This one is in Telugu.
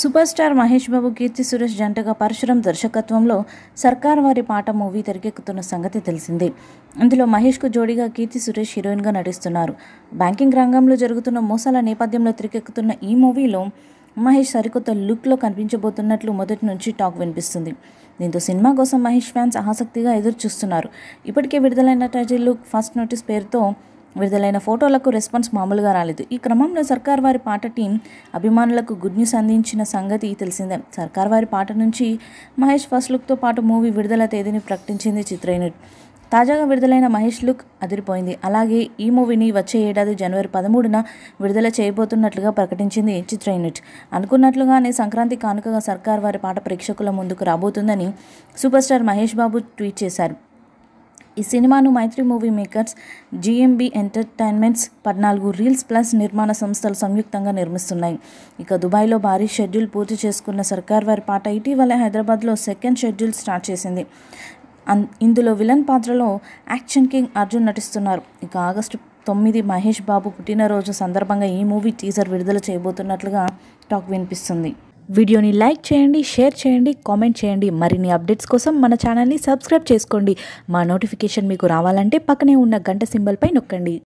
సూపర్ స్టార్ మహేష్ బాబు కీర్తి సురేష్ జంటగా పరశురం దర్శకత్వంలో సర్కార్ వారి పాట మూవీ తెరకెక్కుతున్న సంగతి తెలిసిందే అందులో మహేష్కు జోడీగా కీర్తి సురేష్ హీరోయిన్గా నటిస్తున్నారు బ్యాంకింగ్ రంగంలో జరుగుతున్న మోసాల నేపథ్యంలో తెరకెక్కుతున్న ఈ మూవీలో మహేష్ సరికొత్త లుక్లో కనిపించబోతున్నట్లు మొదటి నుంచి టాక్ వినిపిస్తుంది దీంతో సినిమా కోసం మహేష్ ఫ్యాన్స్ ఆసక్తిగా ఎదురు చూస్తున్నారు ఇప్పటికే విడుదలైన టైటిల్ లుక్ ఫస్ట్ నోటీస్ పేరుతో విడుదలైన ఫోటోలకు రెస్పాన్స్ మామూలుగా రాలేదు ఈ క్రమంలో సర్కార్ వారి పాట టీం అభిమానులకు గుడ్ న్యూస్ అందించిన సంగతి తెలిసిందే సర్కార్ వారి పాట నుంచి మహేష్ ఫస్ట్ లుక్తో పాటు మూవీ విడుదల తేదీని ప్రకటించింది యూనిట్ తాజాగా విడుదలైన మహేష్ లుక్ అదిరిపోయింది అలాగే ఈ మూవీని వచ్చే ఏడాది జనవరి పదమూడున విడుదల చేయబోతున్నట్లుగా ప్రకటించింది చిత్ర యూనిట్ అనుకున్నట్లుగానే సంక్రాంతి కానుకగా సర్కార్ వారి పాట ప్రేక్షకుల ముందుకు రాబోతుందని super star Mahesh Babu tweet చేశారు ఈ సినిమాను Mythri movie makers GMB entertainments పద్నాలుగు రీల్స్ ప్లస్ నిర్మాణ సంస్థలు సంయుక్తంగా నిర్మిస్తున్నాయి ఇక దుబాయ్లో భారీ షెడ్యూల్ పూర్తి చేసుకున్న సర్కార్ వారి పాట ఇటీవల హైదరాబాద్లో సెకండ్ షెడ్యూల్ స్టార్ట్ చేసింది ఇందులో విలన్ పాత్రలో యాక్షన్ కింగ్ అర్జున్ నటిస్తున్నారు ఇక ఆగస్టు తొమ్మిది మహేష్ బాబు పుట్టినరోజు సందర్భంగా ఈ మూవీ టీజర్ విడుదల చేయబోతున్నట్లుగా టాక్ వినిపిస్తుంది వీడియోని లైక్ చేయండి షేర్ చేయండి కామెంట్ చేయండి మరిన్ని అప్డేట్స్ కోసం మన ఛానల్ని సబ్స్క్రైబ్ చేసుకోండి మా నోటిఫికేషన్ మీకు రావాలంటే పక్కనే ఉన్న గంట సింబల్పై నొక్కండి